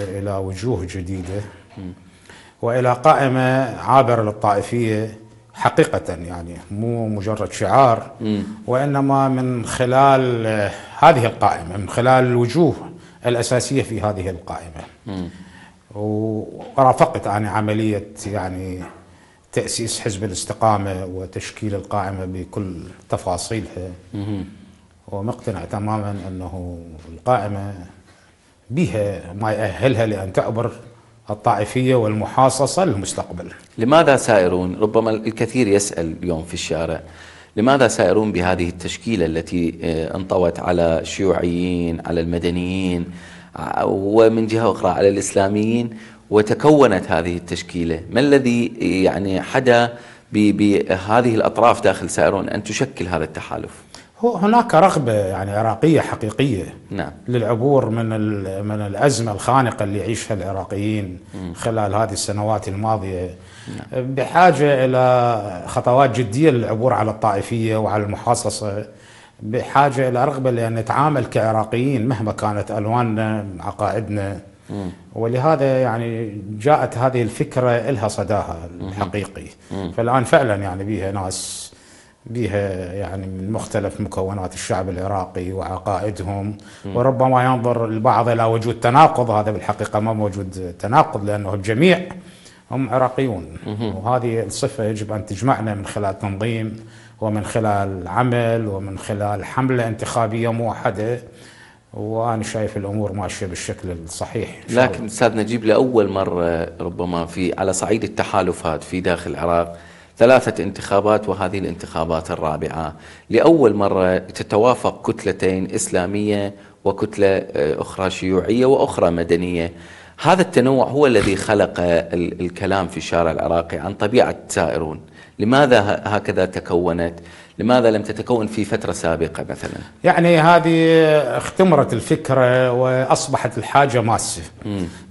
إلى وجوه جديدة وإلى قائمة عابرة للطائفية حقيقة يعني مو مجرد شعار وإنما من خلال هذه القائمة من خلال الوجوه الأساسية في هذه القائمة ورافقت أنا يعني عملية يعني تأسيس حزب الاستقامة وتشكيل القائمة بكل تفاصيلها ومقتنع تماما أنه القائمة بها ما يأهلها لأن تعبر الطائفية والمحاصصة للمستقبل لماذا سائرون؟ ربما الكثير يسأل اليوم في الشارع لماذا سائرون بهذه التشكيلة التي آه، انطوت على الشيوعيين على المدنيين آه، ومن جهة أخرى على الإسلاميين وتكونت هذه التشكيلة ما الذي يعني حدا بهذه الأطراف داخل سائرون أن تشكل هذا التحالف هناك رغبة يعني عراقية حقيقية نعم. للعبور من من الأزمة الخانقة اللي يعيشها العراقيين م. خلال هذه السنوات الماضية نعم. بحاجة إلى خطوات جدية للعبور على الطائفية وعلى المحاصصة بحاجة إلى رغبة لأن نتعامل كعراقيين مهما كانت ألواننا عقائدنا ولهذا يعني جاءت هذه الفكرة لها صداها الحقيقي م. فالآن فعلا يعني بيها ناس بها يعني من مختلف مكونات الشعب العراقي وعقائدهم وربما ينظر البعض الى وجود تناقض هذا بالحقيقه ما موجود تناقض لانه الجميع هم عراقيون وهذه الصفه يجب ان تجمعنا من خلال تنظيم ومن خلال عمل ومن خلال حمله انتخابيه موحده وانا شايف الامور ماشيه بالشكل الصحيح لكن استاذ نجيب لاول مره ربما في على صعيد التحالفات في داخل العراق ثلاثة انتخابات وهذه الانتخابات الرابعة لأول مرة تتوافق كتلتين إسلامية وكتلة آه، أخرى شيوعية وأخرى مدنية هذا التنوع هو الذي خلق الكلام في الشارع العراقي عن طبيعة السائرون لماذا هكذا تكونت لماذا لم تتكون في فترة سابقة مثلا يعني هذه اختمرت الفكرة وأصبحت الحاجة ماسة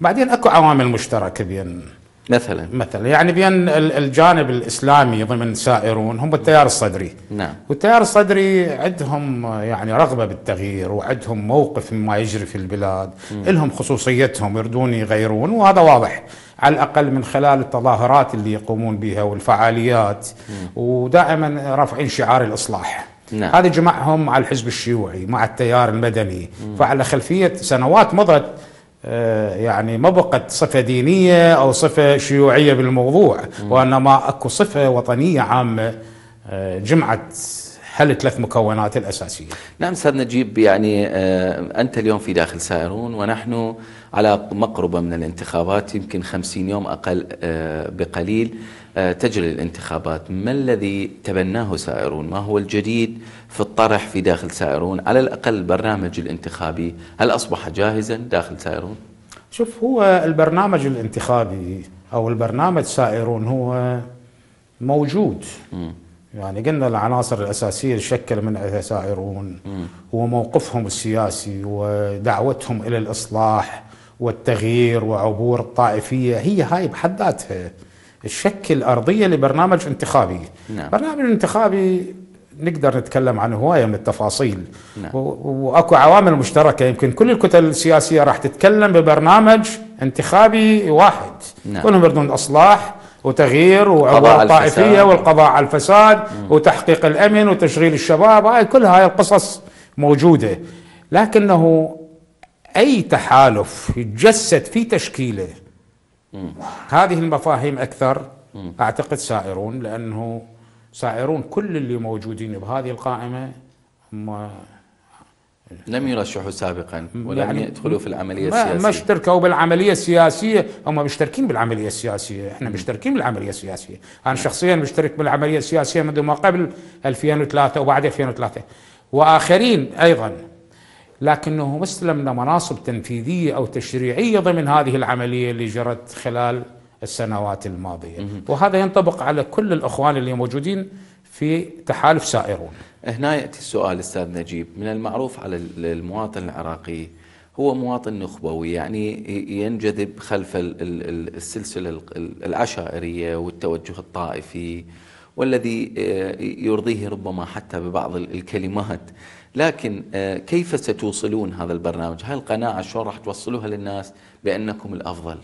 بعدين أكو عوامل مشتركة بين مثلا مثلا يعني بين الجانب الاسلامي ضمن سائرون هم التيار الصدري نعم والتيار الصدري عندهم يعني رغبه بالتغيير وعندهم موقف مما يجري في البلاد مم. لهم خصوصيتهم يردون يغيرون وهذا واضح على الاقل من خلال التظاهرات اللي يقومون بها والفعاليات مم. ودائما رافعين شعار الاصلاح نعم. هذا جمعهم مع الحزب الشيوعي مع التيار المدني مم. فعلى خلفيه سنوات مضت آه، يعني ما بقت صفة دينية أو صفة شيوعية بالموضوع وإنما أكو صفة وطنية عامة آه، جمعت حل ثلاث مكونات الأساسية نعم سيد نجيب يعني آه، أنت اليوم في داخل سائرون ونحن على مقربة من الانتخابات يمكن خمسين يوم أقل آه، بقليل آه، تجري الانتخابات ما الذي تبناه سائرون ما هو الجديد في الطرح في داخل سائرون على الأقل البرنامج الانتخابي هل أصبح جاهزا داخل سائرون شوف هو البرنامج الانتخابي أو البرنامج سائرون هو موجود م. يعني قلنا العناصر الأساسية اللي شكل من سائرون هو موقفهم السياسي ودعوتهم إلى الإصلاح والتغيير وعبور الطائفية هي هاي بحد ذاتها الشك الأرضية لبرنامج انتخابي نعم. برنامج انتخابي نقدر نتكلم عن هواية من التفاصيل نعم. وأكو عوامل مشتركة يمكن كل الكتل السياسية راح تتكلم ببرنامج انتخابي واحد نعم. كلهم يردون إصلاح وتغيير وعبور الطائفية والقضاء على الفساد مم. وتحقيق الأمن وتشغيل الشباب هاي كل هاي القصص موجودة لكنه أي تحالف يتجسد في تشكيله هذه المفاهيم أكثر أعتقد سائرون لأنه سائرون كل اللي موجودين بهذه القائمة هم لم يرشحوا سابقا ولم يعني يدخلوا في العمليه السياسيه ما اشتركوا بالعمليه السياسيه هم مشتركين بالعمليه السياسيه احنا مشتركين بالعمليه السياسيه انا شخصيا مشترك بالعمليه السياسيه منذ ما قبل 2003 وبعد 2003 واخرين ايضا لكنه مسلم لمناصب تنفيذيه او تشريعيه ضمن هذه العمليه اللي جرت خلال السنوات الماضيه، وهذا ينطبق على كل الاخوان اللي موجودين في تحالف سائرون. هنا ياتي السؤال استاذ نجيب، من المعروف على المواطن العراقي هو مواطن نخبوي يعني ينجذب خلف السلسله العشائريه والتوجه الطائفي والذي آه، يرضيه ربما حتى ببعض الكلمات لكن آه، كيف ستوصلون هذا البرنامج هل القناعة شلون راح توصلوها للناس بأنكم الأفضل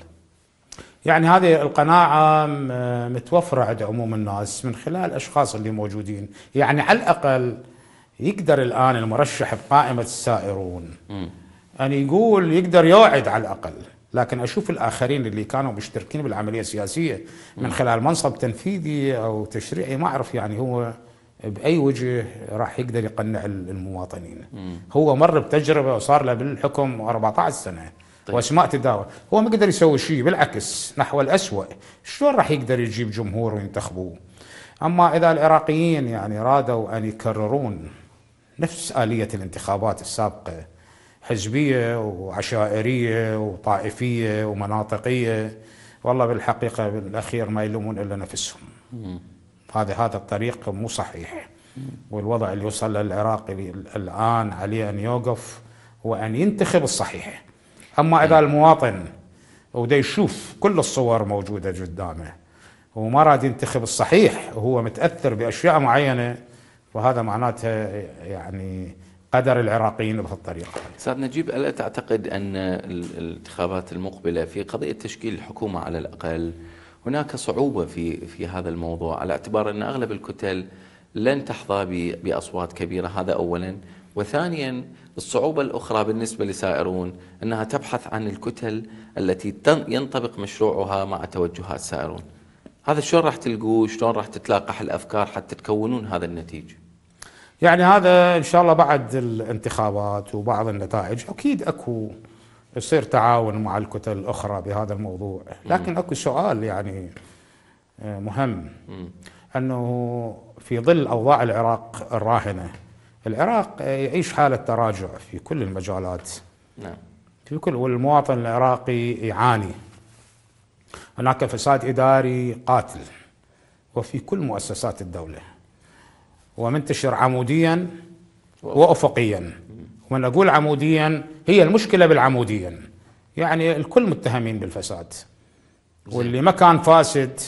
يعني هذه القناعة آه، متوفرة عند عموم الناس من خلال الأشخاص اللي موجودين يعني على الأقل يقدر الآن المرشح بقائمة السائرون م. أن يعني يقول يقدر يوعد على الأقل لكن أشوف الآخرين اللي كانوا مشتركين بالعملية السياسية من خلال منصب تنفيذي أو تشريعي ما أعرف يعني هو باي وجه راح يقدر يقنع المواطنين مم. هو مر بتجربه وصار له بالحكم 14 سنه طيب. واسماء تداول هو ما قدر يسوي شيء بالعكس نحو الاسوء شلون راح يقدر يجيب جمهور وينتخبوه اما اذا العراقيين يعني رادوا ان يكررون نفس اليه الانتخابات السابقه حزبيه وعشائريه وطائفيه ومناطقيه والله بالحقيقه بالاخير ما يلومون الا نفسهم مم. هذا هذا الطريق مو صحيح والوضع اللي وصل للعراق الآن عليه أن يوقف وأن ينتخب الصحيح أما إذا المواطن وده يشوف كل الصور موجودة قدامه وما راد ينتخب الصحيح وهو متأثر بأشياء معينة فهذا معناته يعني قدر العراقيين بهالطريقة أستاذ نجيب ألا تعتقد أن الانتخابات المقبلة في قضية تشكيل الحكومة على الأقل هناك صعوبة في في هذا الموضوع على اعتبار أن أغلب الكتل لن تحظى بأصوات كبيرة هذا أولا وثانيا الصعوبة الأخرى بالنسبة لسائرون أنها تبحث عن الكتل التي ينطبق مشروعها مع توجهات سائرون هذا شلون راح تلقوه شلون راح تتلاقح الأفكار حتى تكونون هذا النتيجة يعني هذا إن شاء الله بعد الانتخابات وبعض النتائج أكيد أكو يصير تعاون مع الكتل الاخرى بهذا الموضوع لكن اكو سؤال يعني آه، مهم انه في ظل اوضاع العراق الراهنه العراق آه، يعيش حاله تراجع في كل المجالات نعم في كل والمواطن العراقي يعاني هناك فساد اداري قاتل وفي كل مؤسسات الدوله ومنتشر عموديا وافقيا ومن أقول عموديا هي المشكلة بالعموديا يعني الكل متهمين بالفساد واللي ما كان فاسد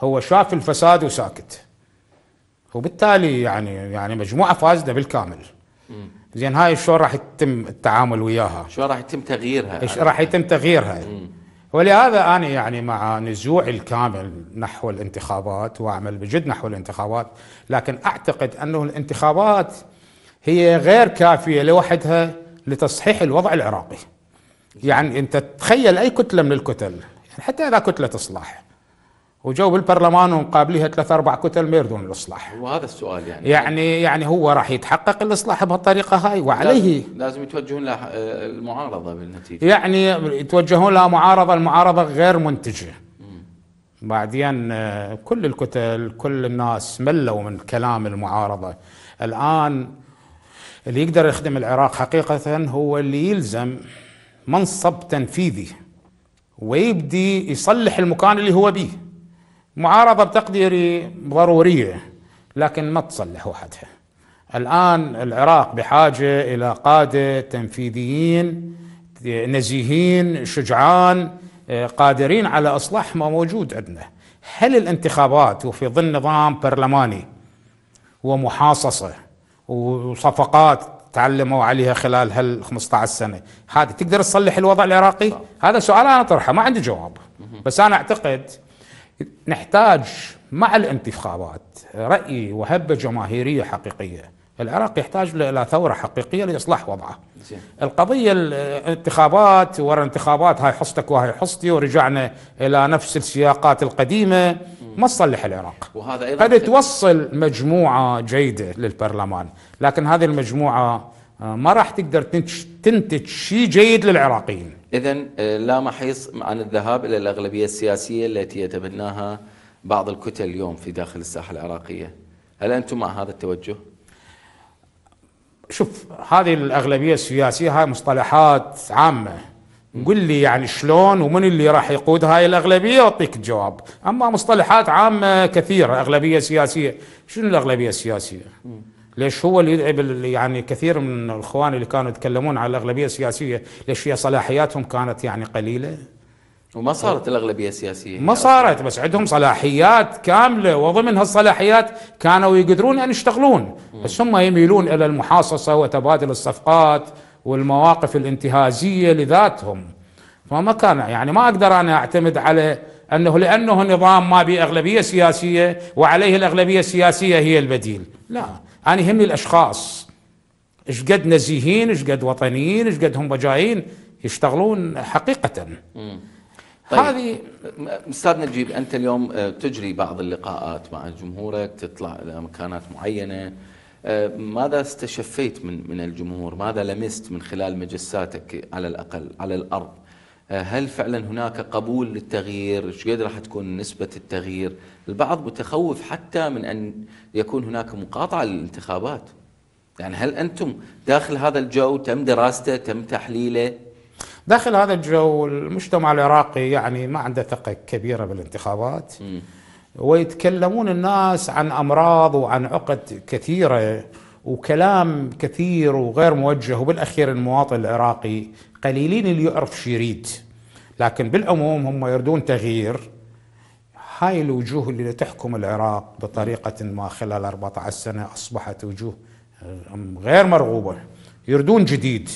هو شاف الفساد وساكت وبالتالي يعني يعني مجموعه فاسده بالكامل زين هاي شلون راح يتم التعامل وياها؟ شلون راح يتم تغييرها؟ راح يتم تغييرها؟ ولهذا انا يعني مع نزوعي الكامل نحو الانتخابات واعمل بجد نحو الانتخابات، لكن اعتقد انه الانتخابات هي غير كافية لوحدها لتصحيح الوضع العراقي يعني أنت تخيل أي كتلة من الكتل يعني حتى إذا كتلة تصلح وجو بالبرلمان ومقابليها ثلاث اربع كتل ما يريدون الاصلاح. وهذا السؤال يعني. يعني يعني هو راح يتحقق الاصلاح بهالطريقه هاي وعليه لازم يتوجهون للمعارضه آه، المعارضه بالنتيجه. يعني يتوجهون لها معارضه، المعارضه غير منتجه. مم. بعدين آه، كل الكتل كل الناس ملوا من كلام المعارضه. الان اللي يقدر يخدم العراق حقيقة هو اللي يلزم منصب تنفيذي ويبدي يصلح المكان اللي هو بيه معارضة بتقديري ضرورية لكن ما تصلح وحدها الآن العراق بحاجة إلى قادة تنفيذيين نزيهين شجعان قادرين على إصلاح ما موجود عندنا هل الانتخابات وفي ظل نظام برلماني ومحاصصه وصفقات تعلموا عليها خلال هال 15 سنه هذه تقدر تصلح الوضع العراقي طبعا. هذا سؤال انا اطرحه ما عندي جواب بس انا اعتقد نحتاج مع الانتخابات راي وهبه جماهيريه حقيقيه العراق يحتاج الى ثوره حقيقيه لاصلاح وضعه. زي. القضيه الانتخابات ورا انتخابات هاي حصتك وهاي حصتي ورجعنا الى نفس السياقات القديمه ما تصلح العراق. وهذا ايضا قد توصل مجموعه جيده للبرلمان، لكن هذه المجموعه آه، ما راح تقدر تنتج, تنتج شيء جيد للعراقيين. اذا آه، لا محيص عن الذهاب الى الاغلبيه السياسيه التي يتبناها بعض الكتل اليوم في داخل الساحه العراقيه. هل انتم مع هذا التوجه؟ شوف هذه الاغلبيه السياسيه هاي مصطلحات عامه قل لي يعني شلون ومن اللي راح يقود هاي الاغلبيه أعطيك الجواب اما مصطلحات عامه كثيره اغلبيه سياسيه شنو الاغلبيه السياسيه ليش هو اللي يدعي يعني كثير من الاخوان اللي كانوا يتكلمون على الاغلبيه السياسيه ليش هي صلاحياتهم كانت يعني قليله وما صارت الاغلبيه السياسيه ما صارت بس عندهم صلاحيات كامله وضمن هالصلاحيات كانوا يقدرون ان يشتغلون بس هم يميلون الى المحاصصه وتبادل الصفقات والمواقف الانتهازيه لذاتهم فما كان يعني ما اقدر انا اعتمد على انه لانه نظام ما به اغلبيه سياسيه وعليه الاغلبيه السياسيه هي البديل لا انا يهمني الاشخاص ايش قد نزيهين ايش قد وطنيين ايش قد هم بجايين يشتغلون حقيقه طيب. هذه استاذ نجيب انت اليوم آه، تجري بعض اللقاءات مع جمهورك تطلع الى مكانات معينه آه، ماذا استشفيت من من الجمهور؟ ماذا لمست من خلال مجساتك على الاقل على الارض؟ آه، هل فعلا هناك قبول للتغيير؟ ايش قد راح تكون نسبه التغيير؟ البعض متخوف حتى من ان يكون هناك مقاطعه للانتخابات. يعني هل انتم داخل هذا الجو تم دراسته، تم تحليله؟ داخل هذا الجو المجتمع العراقي يعني ما عنده ثقة كبيرة بالانتخابات ويتكلمون الناس عن أمراض وعن عقد كثيرة وكلام كثير وغير موجه وبالأخير المواطن العراقي قليلين اللي يعرف شو يريد لكن بالعموم هم يردون تغيير هاي الوجوه اللي تحكم العراق بطريقة ما خلال 14 سنة أصبحت وجوه غير مرغوبة يردون جديد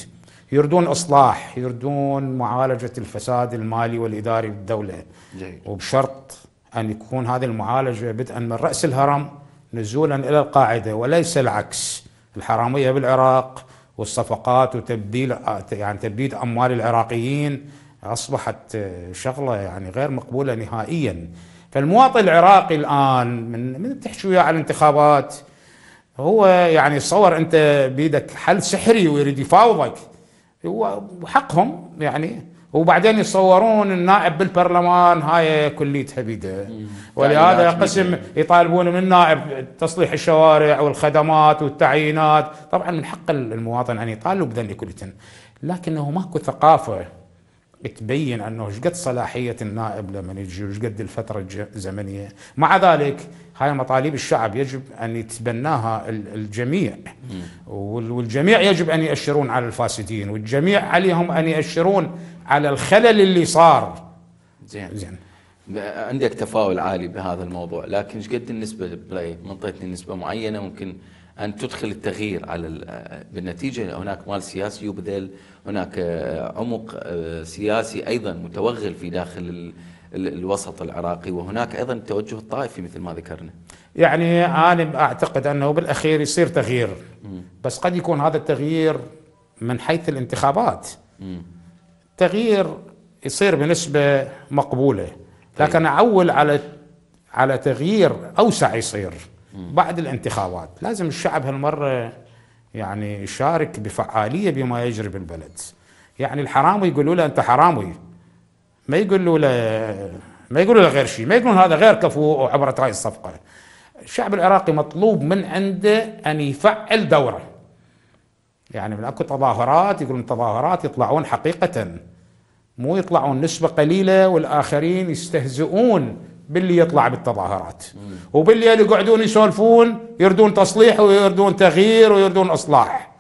يردون اصلاح يردون معالجه الفساد المالي والاداري بالدوله جيد. وبشرط ان يكون هذه المعالجه بدءا من راس الهرم نزولا الى القاعده وليس العكس الحراميه بالعراق والصفقات وتبديل يعني تبديد اموال العراقيين اصبحت شغله يعني غير مقبوله نهائيا فالمواطن العراقي الان من من تحكي وياه الانتخابات هو يعني تصور انت بيدك حل سحري ويريد يفاوضك وحقهم يعني وبعدين يصورون النائب بالبرلمان هاي كليتها بيده ولهذا قسم يطالبون من النائب تصليح الشوارع والخدمات والتعيينات طبعا من حق المواطن ان يطالب بذني كلية لكنه ماكو ثقافه تبين انه ايش قد صلاحيه النائب لما يجي وايش قد الفتره الزمنيه مع ذلك هاي مطالب الشعب يجب أن يتبناها الجميع والجميع يجب أن يأشرون على الفاسدين والجميع عليهم أن يأشرون على الخلل اللي صار زين زين عندك تفاؤل عالي بهذا الموضوع لكن ايش قد النسبة بلاي منطيتني نسبة معينة ممكن أن تدخل التغيير على بالنتيجة هناك مال سياسي يبذل هناك آه، عمق آه، سياسي أيضا متوغل في داخل الوسط العراقي وهناك أيضا التوجه الطائفي مثل ما ذكرنا يعني أنا أعتقد أنه بالأخير يصير تغيير بس قد يكون هذا التغيير من حيث الانتخابات تغيير يصير بنسبة مقبولة طيب. لكن أعول على على تغيير أوسع يصير بعد الانتخابات لازم الشعب هالمرة يعني يشارك بفعالية بما يجري بالبلد يعني الحرامي يقولوا له أنت حرامي ما يقولوا له ما يقولوا له غير شيء ما يقولون هذا غير كفو وعبرة رأي الصفقة الشعب العراقي مطلوب من عنده أن يفعل دوره يعني من أكو تظاهرات يقولون تظاهرات يطلعون حقيقة مو يطلعون نسبة قليلة والآخرين يستهزئون باللي يطلع بالتظاهرات وباللي يقعدون يسولفون يردون تصليح ويردون تغيير ويردون إصلاح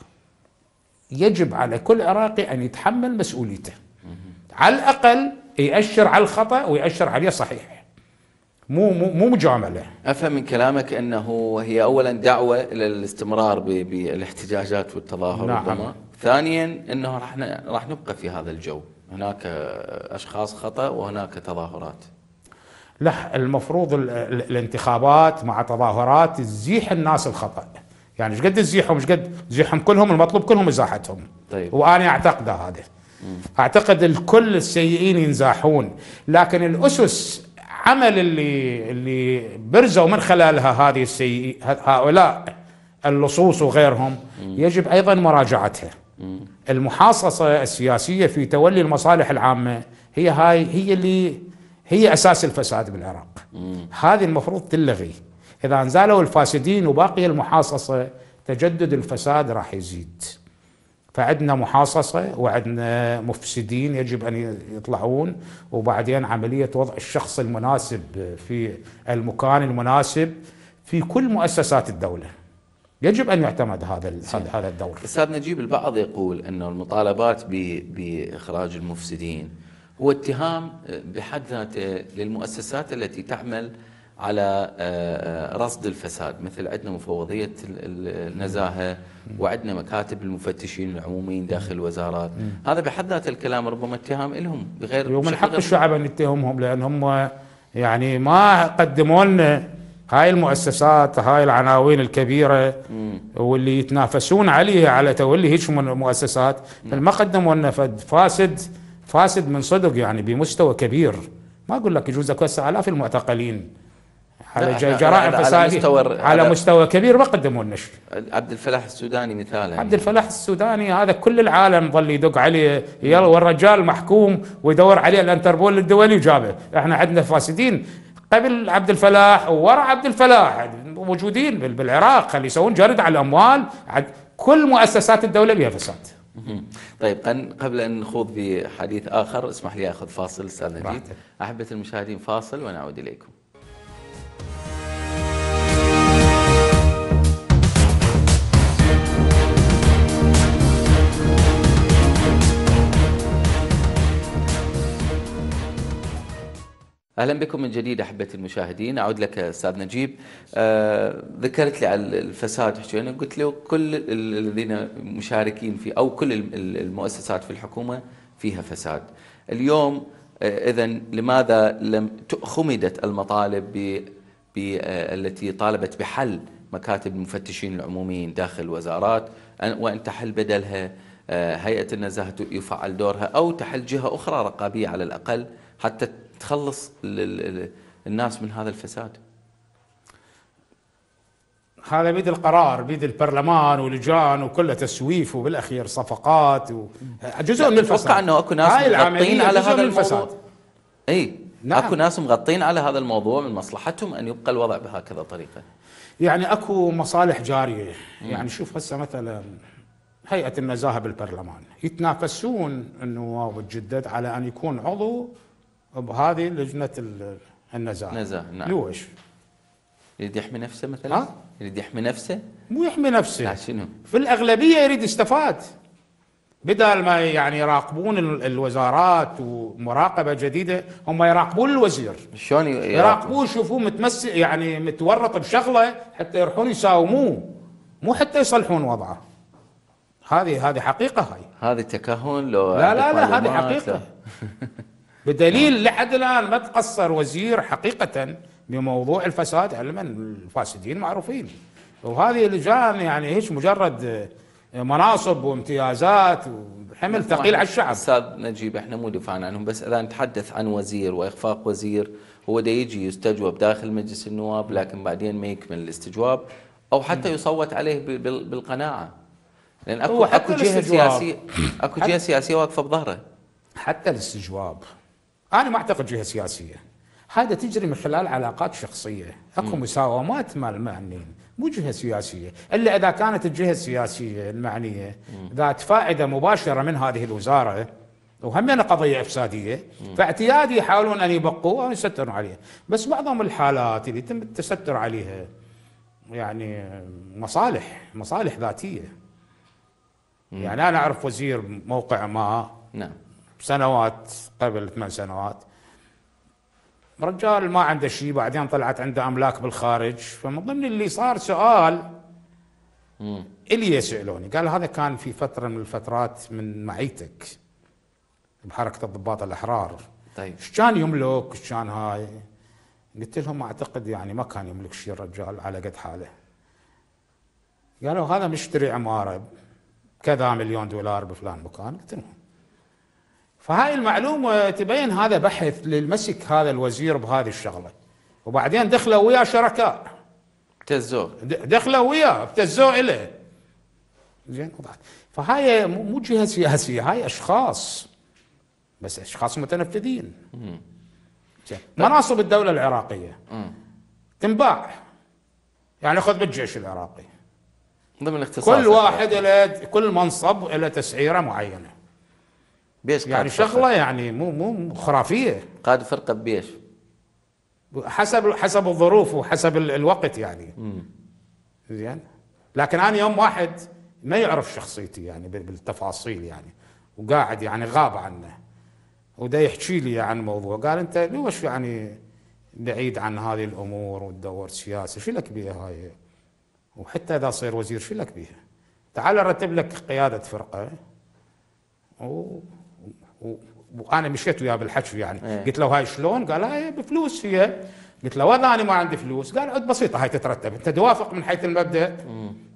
يجب على كل عراقي أن يتحمل مسؤوليته على الأقل يأشر على الخطأ ويأشر عليه صحيح مو مو مجامله افهم من كلامك انه هي اولا دعوه الى الاستمرار بالاحتجاجات والتظاهر نعم. ثانيا انه راح راح نبقى في هذا الجو هناك اشخاص خطا وهناك تظاهرات لا المفروض الانتخابات مع تظاهرات تزيح الناس الخطا يعني ايش قد تزيحهم ايش قد تزيحهم كلهم المطلوب كلهم ازاحتهم طيب وانا اعتقد هذا اعتقد الكل السيئين ينزاحون لكن الاسس عمل اللي اللي برزوا من خلالها هذه السيئين هؤلاء اللصوص وغيرهم يجب ايضا مراجعتها المحاصصه السياسيه في تولي المصالح العامه هي هاي هي اللي هي اساس الفساد بالعراق هذه المفروض تلغي اذا انزالوا الفاسدين وباقي المحاصصه تجدد الفساد راح يزيد فعندنا محاصصة وعندنا مفسدين يجب أن يطلعون وبعدين عملية وضع الشخص المناسب في المكان المناسب في كل مؤسسات الدولة يجب ان يعتمد هذا هذا الدور استاذ نجيب البعض يقول ان المطالبات باخراج المفسدين هو اتهام بحد ذاته للمؤسسات التي تعمل على آه، آه، رصد الفساد مثل عندنا مفوضية النزاهة وعندنا مكاتب المفتشين العموميين داخل الوزارات هذا بحد ذات الكلام ربما اتهام لهم بغير ومن حق الشعب أن يتهمهم لأن هم يعني ما قدموا لنا هاي المؤسسات هاي العناوين الكبيرة واللي يتنافسون عليها على تولي هيك من المؤسسات ما قدموا لنا فاسد فاسد من صدق يعني بمستوى كبير ما أقول لك يجوز أكو آلاف المعتقلين على جرائم فساد على مستوى كبير ما قدموا النشر عبد الفلاح السوداني مثال يعني عبد الفلاح السوداني هذا كل العالم ظل يدق عليه يلا والرجال محكوم ويدور عليه الانتربول الدولي وجابه احنا عندنا فاسدين قبل عبد الفلاح وورا عبد الفلاح موجودين بالعراق اللي يسوون جرد على الاموال كل مؤسسات الدوله بها فساد طيب قبل ان نخوض بحديث اخر اسمح لي اخذ فاصل استاذ نجيب احبه المشاهدين فاصل ونعود اليكم اهلا بكم من جديد احبتي المشاهدين اعود لك استاذ نجيب آه ذكرت لي على الفساد حكينا قلت له كل الذين مشاركين في او كل المؤسسات في الحكومه فيها فساد اليوم آه اذا لماذا لم خمدت المطالب ب آه التي طالبت بحل مكاتب المفتشين العموميين داخل الوزارات وان تحل بدلها آه، هيئه النزاهه يفعل دورها او تحل جهه اخرى رقابيه على الاقل حتى تخلص الناس من هذا الفساد هذا بيد القرار بيد البرلمان ولجان وكله تسويف وبالاخير صفقات و... جزء من الفساد اتوقع انه اكو ناس مغطين على هذا الموضوع اي نعم. اكو ناس مغطين على هذا الموضوع من مصلحتهم ان يبقى الوضع بهكذا طريقه يعني اكو مصالح جاريه مم. يعني شوف هسه مثلا هيئه النزاهه بالبرلمان يتنافسون النواب الجدد على ان يكون عضو هذه لجنه النزاهه نزاهه نعم لوش يريد يحمي نفسه مثلا؟ ها؟ يريد يحمي نفسه؟ مو يحمي نفسه شنو؟ في الاغلبيه يريد يستفاد بدل ما يعني يراقبون الوزارات ومراقبه جديده هم يراقبون الوزير شلون يراقبوه يشوفوه متمسك يعني متورط بشغله حتى يروحون يساوموه مو حتى يصلحون وضعه هذه هذه حقيقه هاي هذه تكهن لو لا لا لا هذه حقيقه بدليل لحد الان ما تقصر وزير حقيقه بموضوع الفساد علما الفاسدين معروفين وهذه اللجان يعني هيش مجرد مناصب وامتيازات وحمل ثقيل على الشعب استاذ نجيب احنا مو دفاعنا عنهم بس اذا نتحدث عن وزير واخفاق وزير هو ده يجي يستجوب داخل مجلس النواب لكن بعدين ما يكمل الاستجواب او حتى يصوت عليه بالقناعه لان اكو اكو جهه سياسيه اكو جهه سياسيه واقفه بظهره حتى الاستجواب انا ما اعتقد جهه سياسيه هذا تجري من خلال علاقات شخصيه اكو مساومات مال المعنيين مو جهه سياسيه الا اذا كانت الجهه السياسيه المعنيه ذات فائده مباشره من هذه الوزاره أنا يعني قضيه افساديه فاعتيادي يحاولون ان يبقوها ويسترون عليها بس معظم الحالات اللي يتم التستر عليها يعني مصالح مصالح ذاتيه يعني انا اعرف وزير موقع ما نعم سنوات قبل ثمان سنوات رجال ما عنده شيء بعدين طلعت عنده املاك بالخارج فمن ضمن اللي صار سؤال اللي الي سالوني قال هذا كان في فتره من الفترات من معيتك بحركه الضباط الاحرار طيب ايش كان يملك ايش كان هاي قلت لهم اعتقد يعني ما كان يملك شيء الرجال على قد حاله قالوا هذا مشتري عماره كذا مليون دولار بفلان مكان قلت لهم فهاي المعلومة تبين هذا بحث للمسك هذا الوزير بهذه الشغلة وبعدين دخلوا وياه شركاء ابتزوه دخلوا وياه ابتزوه إليه زين فهاي مو جهة سياسية هاي أشخاص بس أشخاص متنفذين طيب. مناصب الدولة العراقية تنباع يعني خذ بالجيش العراقي ضمن الاختصاص كل واحد له كل منصب له تسعيره معينه بيش يعني شغله يعني مو مو خرافيه قاد فرقه بيش حسب حسب الظروف وحسب الوقت يعني زين لكن انا يوم واحد ما يعرف شخصيتي يعني بالتفاصيل يعني وقاعد يعني غاب عنه ودا يحكي لي عن موضوع قال انت ليش يعني بعيد عن هذه الامور وتدور سياسه شو لك بيها هاي وحتى اذا صير وزير شو لك بيها تعال ارتب لك قياده فرقه و... وانا مشيت وياه بالحكي يعني ايه. قلت له هاي شلون؟ قال هاي بفلوس هي قلت له والله انا ما عندي فلوس قال عد بسيطه هاي تترتب انت توافق من حيث المبدا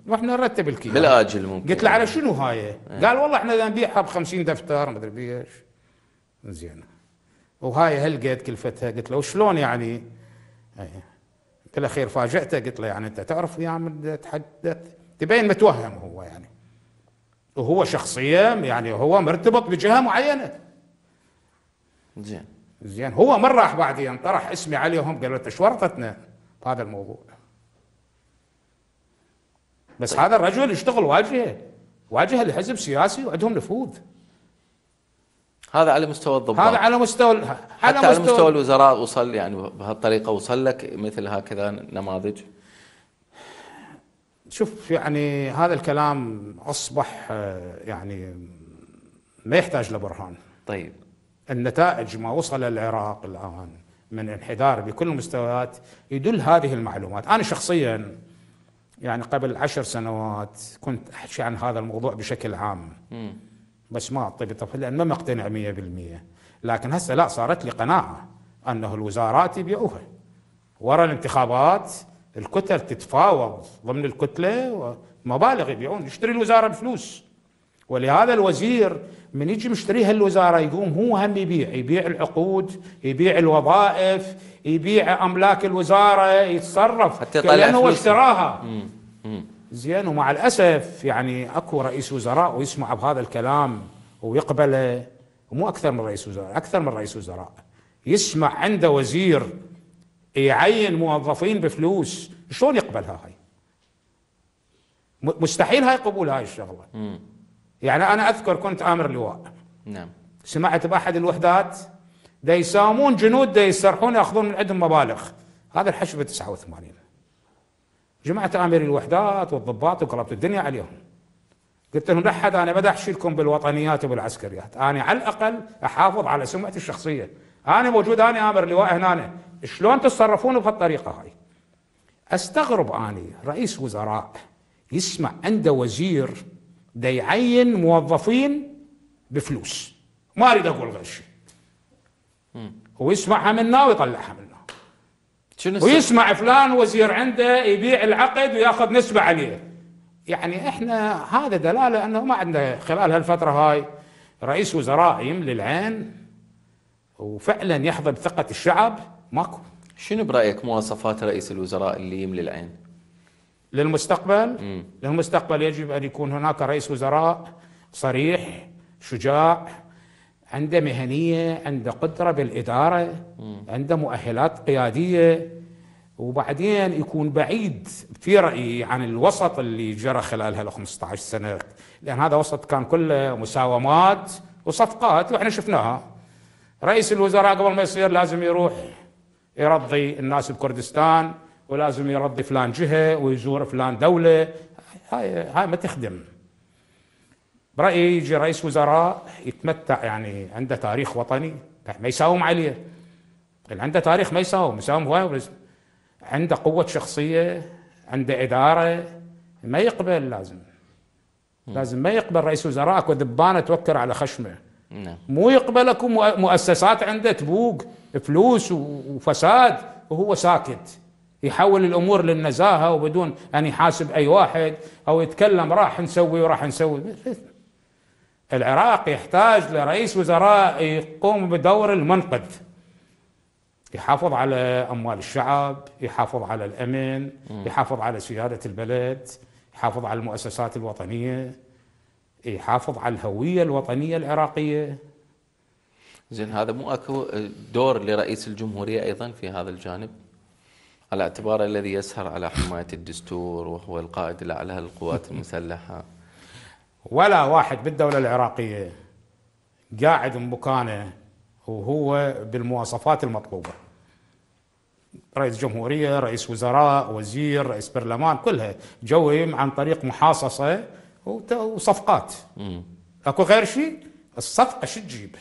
واحنا نرتب الكيان بالاجل ممكن قلت له على شنو هاي؟ ايه. قال والله احنا نبيعها ب 50 دفتر ما ادري بيش زين وهاي قد كلفتها قلت له شلون يعني؟ بالاخير إيه. فاجأته قلت له يعني انت تعرف يا عم تحدث تبين متوهم هو يعني وهو شخصية يعني هو مرتبط بجهة معينة زين زين هو من راح بعدين طرح اسمي عليهم قالوا له شورطتنا بهذا الموضوع بس طيب. هذا الرجل يشتغل واجهه واجهه لحزب سياسي وعندهم نفوذ هذا على مستوى الضباط هذا على مستوى على حتى مستوى على مستوى الوزراء وصل يعني بهالطريقه وصل لك مثل هكذا نماذج شوف يعني هذا الكلام اصبح آه، يعني ما يحتاج لبرهان طيب النتائج ما وصل العراق الان من انحدار بكل المستويات يدل هذه المعلومات انا شخصيا يعني قبل عشر سنوات كنت احكي عن هذا الموضوع بشكل عام م. بس ما طيب طب لان ما مقتنع 100% لكن هسه لا صارت لي قناعه انه الوزارات يبيعوها ورا الانتخابات الكتل تتفاوض ضمن الكتلة ومبالغ يبيعون يشتري الوزارة بفلوس ولهذا الوزير من يجي مشتريها الوزارة يقوم هو هم يبيع يبيع العقود يبيع الوظائف يبيع أملاك الوزارة يتصرف حتى لأنه هو اشتراها زين ومع الأسف يعني أكو رئيس وزراء ويسمع بهذا الكلام ويقبله ومو أكثر من رئيس وزراء أكثر من رئيس وزراء يسمع عنده وزير يعين موظفين بفلوس شلون يقبلها هاي مستحيل هاي قبول هاي الشغله مم. يعني انا اذكر كنت امر لواء نعم سمعت باحد الوحدات دا يسامون جنود دا يسرحون ياخذون من عندهم مبالغ هذا الحشبه 89 جمعت امير الوحدات والضباط وقلبت الدنيا عليهم قلت لهم لا حد انا بدي احشي لكم بالوطنيات وبالعسكريات انا على الاقل احافظ على سمعتي الشخصيه انا موجود انا امر لواء هنا شلون تتصرفون بهالطريقه هاي استغرب اني رئيس وزراء يسمع عنده وزير دا يعين موظفين بفلوس ما اريد اقول غير شيء ويسمعها منا ويطلعها منا ويسمع فلان وزير عنده يبيع العقد وياخذ نسبه عليه يعني احنا هذا دلاله انه ما عندنا خلال هالفتره هاي رئيس وزراء يملي العين وفعلا يحظى بثقه الشعب ماكو شنو برايك مواصفات رئيس الوزراء اللي يملي العين؟ للمستقبل مم. للمستقبل يجب ان يكون هناك رئيس وزراء صريح شجاع عنده مهنيه عنده قدره بالاداره مم. عنده مؤهلات قياديه وبعدين يكون بعيد في رايي عن الوسط اللي جرى خلال هال 15 سنه لان هذا وسط كان كله مساومات وصفقات واحنا شفناها رئيس الوزراء قبل ما يصير لازم يروح يرضي الناس بكردستان ولازم يرضي فلان جهه ويزور فلان دوله هاي هاي ما تخدم برايي يجي رئيس وزراء يتمتع يعني عنده تاريخ وطني يعني ما يساوم عليه اللي عنده تاريخ ما يساوم يساوم هواي عنده قوه شخصيه عنده اداره ما يقبل لازم لازم ما يقبل رئيس وزراء اكو دبانه توكر على خشمه نعم. مو يقبل اكو مؤسسات عنده تبوق فلوس وفساد وهو ساكت يحول الامور للنزاهه وبدون ان يحاسب اي واحد او يتكلم راح نسوي وراح نسوي العراق يحتاج لرئيس وزراء يقوم بدور المنقذ يحافظ على اموال الشعب، يحافظ على الامن، يحافظ على سياده البلد، يحافظ على المؤسسات الوطنيه، يحافظ على الهويه الوطنيه العراقيه، زين هذا مو اكو دور لرئيس الجمهوريه ايضا في هذا الجانب على اعتباره الذي يسهر على حمايه الدستور وهو القائد الاعلى للقوات المسلحه ولا واحد بالدوله العراقيه قاعد بمكانه وهو بالمواصفات المطلوبه رئيس جمهوريه، رئيس وزراء، وزير، رئيس برلمان كلها جوهم عن طريق محاصصه وصفقات. اكو غير شيء؟ الصفقه شو تجيب؟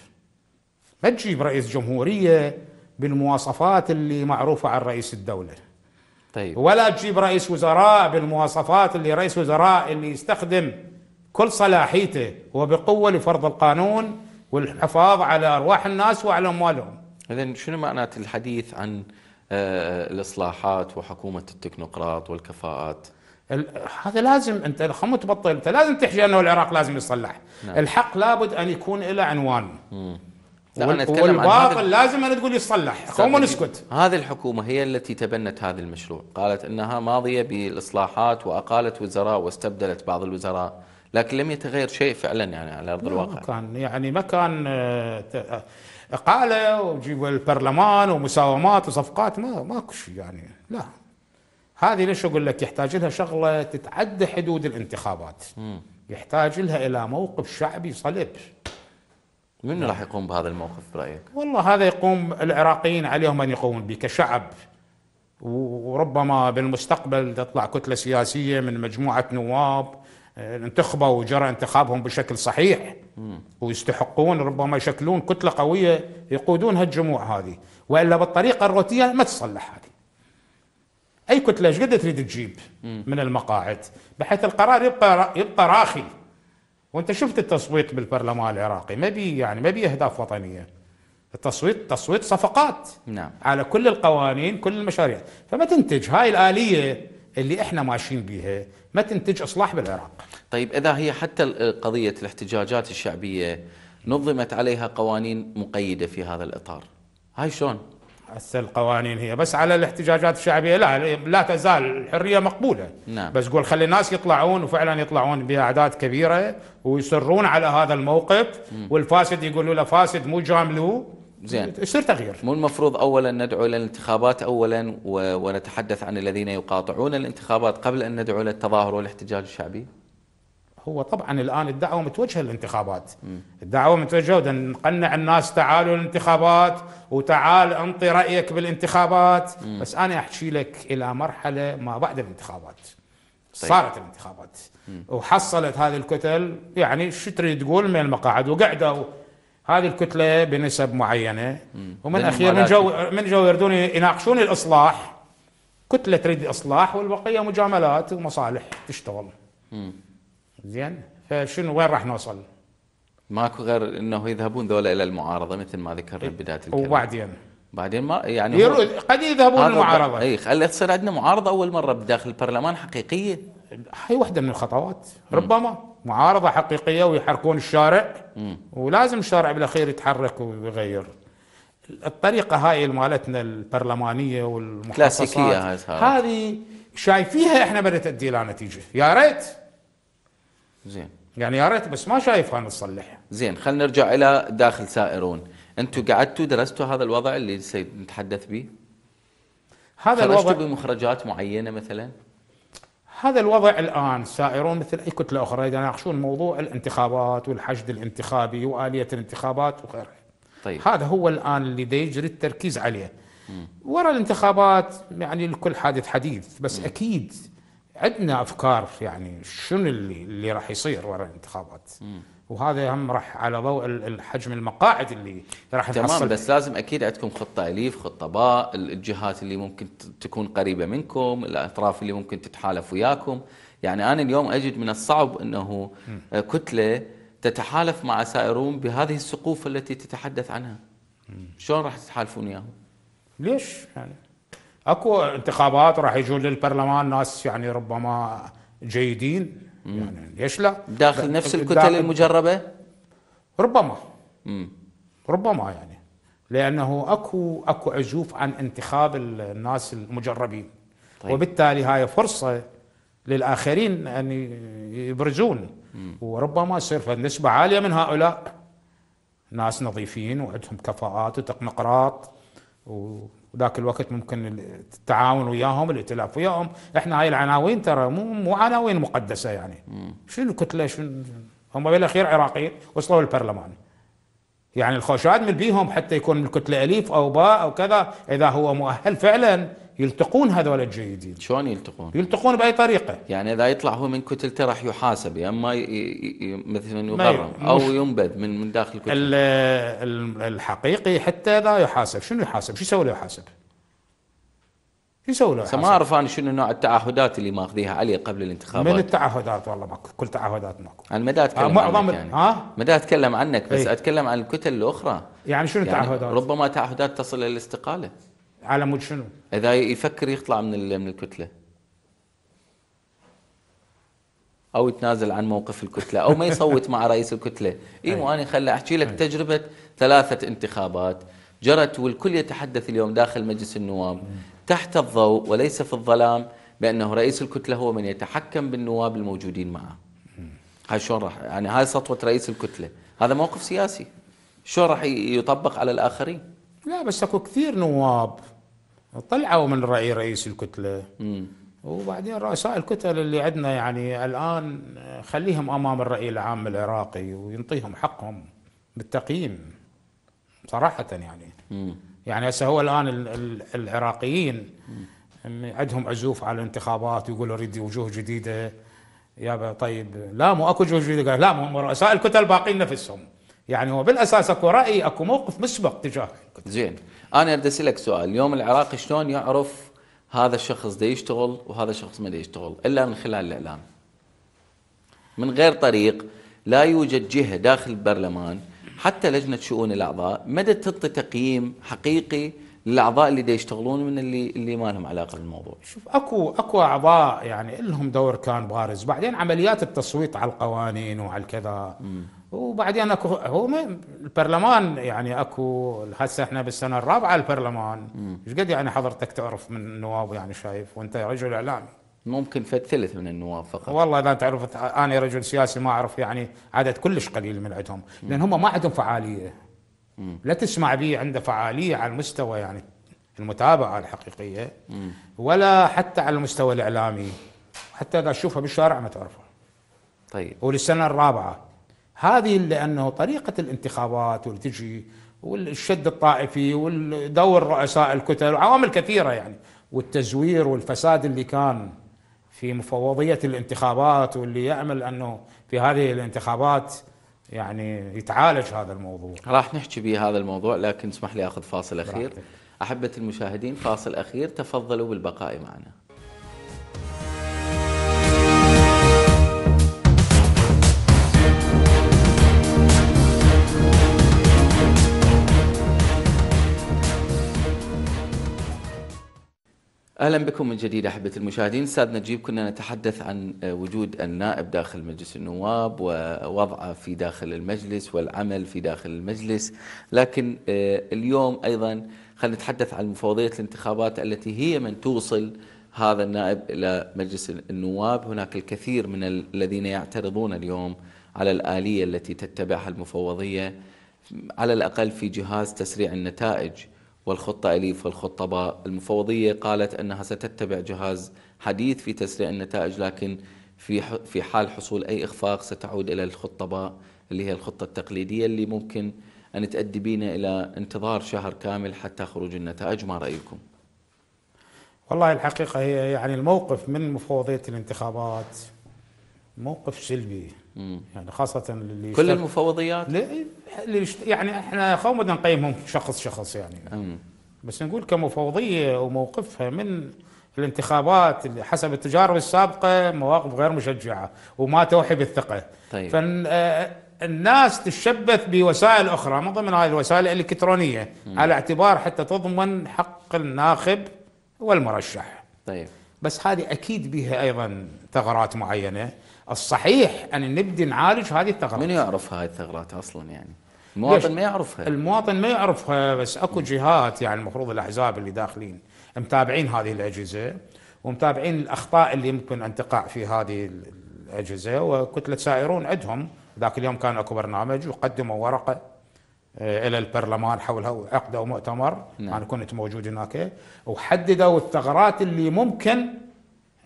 ما تجيب رئيس جمهورية بالمواصفات اللي معروفة عن رئيس الدولة طيب ولا تجيب رئيس وزراء بالمواصفات اللي رئيس وزراء اللي يستخدم كل صلاحيته وبقوة لفرض القانون والحفاظ على أرواح الناس وعلى أموالهم إذا شنو معنات الحديث عن آه، الإصلاحات وحكومة التكنوقراط والكفاءات هذا لازم انت خم تبطل انت لازم تحكي انه العراق لازم يصلح نعم. الحق لابد ان يكون له عنوان مم. لا أنا أتكلم والباطل عن لازم أنا تقول يصلح قوم نسكت هذه الحكومة هي التي تبنت هذا المشروع قالت أنها ماضية بالإصلاحات وأقالت وزراء واستبدلت بعض الوزراء لكن لم يتغير شيء فعلا يعني على أرض الواقع كان يعني ما كان آه، آه، إقالة البرلمان ومساومات وصفقات ما ماكو شيء يعني لا هذه ليش أقول لك يحتاج لها شغلة تتعدى حدود الانتخابات م. يحتاج لها إلى موقف شعبي صلب من نعم. راح يقوم بهذا الموقف برايك؟ والله هذا يقوم العراقيين عليهم ان يقومون به كشعب وربما بالمستقبل تطلع كتله سياسيه من مجموعه نواب آه، انتخبوا وجرى انتخابهم بشكل صحيح ويستحقون ربما يشكلون كتله قويه يقودون هالجموع هذه والا بالطريقه الروتيه ما تصلح هذه اي كتله ايش قد تريد تجيب من المقاعد بحيث القرار يبقى يبقى راخي وانت شفت التصويت بالبرلمان العراقي ما بي يعني ما بي اهداف وطنيه التصويت تصويت صفقات نعم. على كل القوانين كل المشاريع فما تنتج هاي الاليه اللي احنا ماشيين بيها ما تنتج اصلاح بالعراق طيب اذا هي حتى قضيه الاحتجاجات الشعبيه نظمت عليها قوانين مقيده في هذا الاطار هاي شلون هسه القوانين هي بس على الاحتجاجات الشعبيه لا لا تزال الحريه مقبوله نعم. بس قول خلي الناس يطلعون وفعلا يطلعون باعداد كبيره ويصرون على هذا الموقف م. والفاسد يقولوا له فاسد مو جاملوه زين يصير تغيير مو المفروض اولا ندعو الى الانتخابات اولا ونتحدث عن الذين يقاطعون الانتخابات قبل ان ندعو الى التظاهر والاحتجاج الشعبي؟ هو طبعا الان الدعوه متوجهه للانتخابات الدعوه متوجهه نقنع الناس تعالوا للانتخابات وتعال انطي رايك بالانتخابات مم. بس انا احكي لك الى مرحله ما بعد الانتخابات طيب. صارت الانتخابات مم. وحصلت هذه الكتل يعني شو تريد تقول من المقاعد وقعدوا هذه الكتله بنسب معينه مم. ومن اخير من جو من جو يردون يناقشون الاصلاح كتله تريد اصلاح والبقيه مجاملات ومصالح تشتغل زين فشنو وين راح نوصل؟ ماكو غير انه يذهبون ذولا الى المعارضه مثل ما ذكرنا إيه. بدايه الكلام وبعدين بعدين ما يعني قد يذهبون للمعارضه اي خلي تصير عندنا معارضه اول مره بداخل البرلمان حقيقيه هي واحده من الخطوات ربما معارضه حقيقيه ويحركون الشارع ولازم الشارع بالاخير يتحرك ويغير الطريقه هاي مالتنا البرلمانيه والمخصصات كلاسيكيه هذه شايفيها احنا بدات تؤدي الى نتيجه يا ريت زين يعني يا ريت بس ما شايفها نصلحها زين خلينا نرجع الى داخل سائرون انتم قعدتوا درستوا هذا الوضع اللي سنتحدث به هذا الوضع بمخرجات معينه مثلا هذا الوضع الان سائرون مثل اي كتله اخرى يناقشون موضوع الانتخابات والحشد الانتخابي واليه الانتخابات وغيرها طيب هذا هو الان اللي دا يجري التركيز عليه ورا الانتخابات يعني لكل حادث حديث بس مم. اكيد عندنا افكار يعني شنو اللي اللي راح يصير ورا الانتخابات وهذا هم راح على ضوء الحجم المقاعد اللي راح تمام نحصل بس لازم اكيد عندكم خطه اليف خطه باء الجهات اللي ممكن تكون قريبه منكم الاطراف اللي ممكن تتحالف وياكم يعني انا اليوم اجد من الصعب انه م. كتله تتحالف مع سائرون بهذه السقوف التي تتحدث عنها شلون راح تتحالفون وياهم ليش يعني اكو انتخابات راح يجون للبرلمان ناس يعني ربما جيدين يعني ليش لا؟ داخل نفس الكتل داخل المجربه؟ ربما مم. ربما يعني لانه اكو اكو عزوف عن انتخاب الناس المجربين طيب. وبالتالي هاي فرصه للاخرين ان يبرزون مم. وربما يصير نسبه عاليه من هؤلاء ناس نظيفين وعندهم كفاءات وتقنقراط و وذاك الوقت ممكن التعاون وياهم الائتلاف وياهم احنا هاي العناوين ترى مو مو عناوين مقدسه يعني شنو الكتله شنو هم بالاخير عراقيين وصلوا البرلمان يعني الخوشاد من بيهم حتى يكون من الكتله اليف او باء او كذا اذا هو مؤهل فعلا يلتقون هذول الجيدين شلون يلتقون؟ يلتقون باي طريقه يعني اذا يطلع هو من كتلته راح يحاسب يا اما مثلا يغرم او ينبذ من من داخل الكتله الحقيقي حتى لا يحاسب شنو يحاسب؟ شو يسوي له يحاسب؟ شو يسوي له يحاسب؟ ما اعرف انا شنو نوع التعهدات اللي ماخذيها علي قبل الانتخابات من التعهدات والله ماكو كل تعهدات ماكو انا ما اتكلم آه عنك يعني ها؟ ما اتكلم عنك بس ايه؟ اتكلم عن الكتل الاخرى يعني شنو يعني التعهدات؟ ربما تعهدات تصل الى الاستقاله على مود شنو؟ اذا يفكر يطلع من من الكتله او يتنازل عن موقف الكتله او ما يصوت مع رئيس الكتله اي مو انا خلي احكي لك تجربه ثلاثه انتخابات جرت والكل يتحدث اليوم داخل مجلس النواب تحت الضوء وليس في الظلام بانه رئيس الكتله هو من يتحكم بالنواب الموجودين معه هاي شلون راح يعني هاي سطوه رئيس الكتله هذا موقف سياسي شلون راح يطبق على الاخرين لا بس اكو كثير نواب طلعوا من رأي رئيس الكتلة مم. وبعدين رؤساء الكتل اللي عندنا يعني الآن آه، خليهم أمام الرأي العام العراقي وينطيهم حقهم بالتقييم صراحة يعني مم. يعني هسه هو الآن ال ال العراقيين عندهم عزوف على الانتخابات ويقولوا اريد وجوه جديده يا طيب لا مو اكو وجوه جديده قال لا مو رؤساء الكتل باقين نفسهم يعني هو بالاساس اكو راي اكو موقف مسبق تجاهك زين انا بدي اسالك سؤال اليوم العراقي شلون يعرف هذا الشخص ده يشتغل وهذا الشخص ما يشتغل الا من خلال الاعلام من غير طريق لا يوجد جهه داخل البرلمان حتى لجنه شؤون الاعضاء مدى تعطي تقييم حقيقي للاعضاء اللي دا يشتغلون من اللي اللي ما لهم علاقه بالموضوع. شوف اكو اكو اعضاء يعني لهم دور كان بارز، بعدين عمليات التصويت على القوانين وعلى الكذا وبعدين اكو هو البرلمان يعني اكو هسه احنا بالسنه الرابعه البرلمان ايش قد يعني حضرتك تعرف من النواب يعني شايف وانت رجل اعلامي ممكن فد ثلث من النواب فقط والله اذا تعرف انا رجل سياسي ما اعرف يعني عدد كلش قليل من عندهم لان هم ما عندهم فعاليه مم. لا تسمع بي عنده فعاليه على المستوى يعني المتابعه الحقيقيه مم. ولا حتى على المستوى الاعلامي حتى اذا تشوفها بالشارع ما تعرفها طيب وللسنه الرابعه هذه لانه طريقه الانتخابات والتجي تجي والشد الطائفي ودور رؤساء الكتل وعوامل كثيره يعني والتزوير والفساد اللي كان في مفوضيه الانتخابات واللي يعمل انه في هذه الانتخابات يعني يتعالج هذا الموضوع راح نحكي بهذا الموضوع لكن اسمح لي اخذ فاصل اخير احبه المشاهدين فاصل اخير تفضلوا بالبقاء معنا اهلا بكم من جديد احبه المشاهدين استاذ نجيب كنا نتحدث عن آه، وجود النائب داخل مجلس النواب ووضعه في داخل المجلس والعمل في داخل المجلس لكن آه، اليوم ايضا خلينا نتحدث عن مفوضيه الانتخابات التي هي من توصل هذا النائب الى مجلس النواب هناك الكثير من الذين يعترضون اليوم على الاليه التي تتبعها المفوضيه على الاقل في جهاز تسريع النتائج والخطة أليف والخطة باء المفوضية قالت أنها ستتبع جهاز حديث في تسريع النتائج لكن في في حال حصول أي إخفاق ستعود إلى الخطة باء اللي هي الخطة التقليدية اللي ممكن أن تؤدي بينا إلى انتظار شهر كامل حتى خروج النتائج ما رأيكم؟ والله الحقيقة هي يعني الموقف من مفوضية الانتخابات موقف سلبي مم. يعني خاصة اللي كل المفوضيات؟ اللي يعني احنا خو بدنا نقيمهم شخص شخص يعني مم. بس نقول كمفوضية وموقفها من الانتخابات اللي حسب التجارب السابقة مواقف غير مشجعة وما توحي بالثقة طيب. فالناس آه، تشبث بوسائل أخرى من ضمن هذه الوسائل الإلكترونية مم. على اعتبار حتى تضمن حق الناخب والمرشح طيب بس هذه أكيد بها أيضا ثغرات معينة الصحيح ان نبدي نعالج هذه الثغرات من يعرف هذه الثغرات اصلا يعني المواطن ما يعرفها المواطن ما يعرفها بس اكو جهات يعني المفروض الاحزاب اللي داخلين متابعين هذه الاجهزه ومتابعين الاخطاء اللي يمكن ان تقع في هذه الاجهزه وكتله سائرون عندهم ذاك اليوم كان اكو برنامج وقدموا ورقه آه، الى البرلمان حولها وعقدوا مؤتمر نعم. انا كنت موجود هناك وحددوا الثغرات اللي ممكن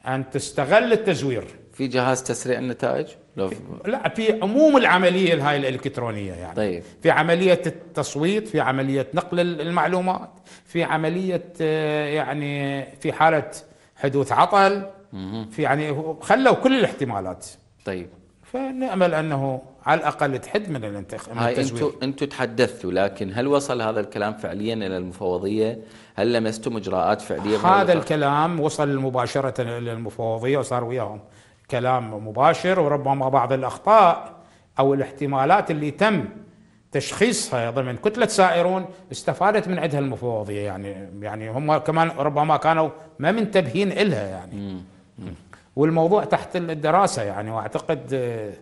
ان تستغل التزوير في جهاز تسريع النتائج؟ لو في لا في عموم العمليه هاي الالكترونيه يعني طيب. في عمليه التصويت في عمليه نقل المعلومات في عمليه آه، يعني في حاله حدوث عطل في يعني خلوا كل الاحتمالات طيب فنامل انه على الاقل تحد من الانتخاب هاي انتم انتم تحدثتوا لكن هل وصل هذا الكلام فعليا الى المفوضيه؟ هل لمستم اجراءات فعليه؟ هذا الكلام وصل مباشره الى المفوضيه وصار وياهم كلام مباشر وربما بعض الاخطاء او الاحتمالات اللي تم تشخيصها ضمن كتله سائرون استفادت من عندها المفوضيه يعني يعني هم كمان ربما كانوا ما منتبهين الها يعني والموضوع تحت الدراسه يعني واعتقد آه،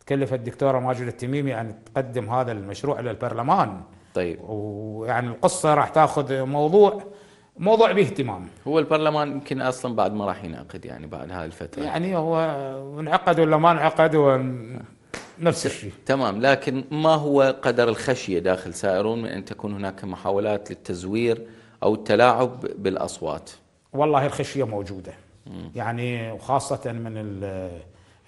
تكلف الدكتوره ماجد التميمي ان تقدم هذا المشروع للبرلمان طيب ويعني القصه راح تاخذ موضوع موضوع به اهتمام هو البرلمان يمكن اصلا بعد ما راح ينعقد يعني بعد هذه الفتره يعني هو انعقد ولا ما انعقد هو نفس الشيء تمام لكن ما هو قدر الخشيه داخل سائرون من ان تكون هناك محاولات للتزوير او التلاعب بالاصوات والله الخشيه موجوده م. يعني وخاصه من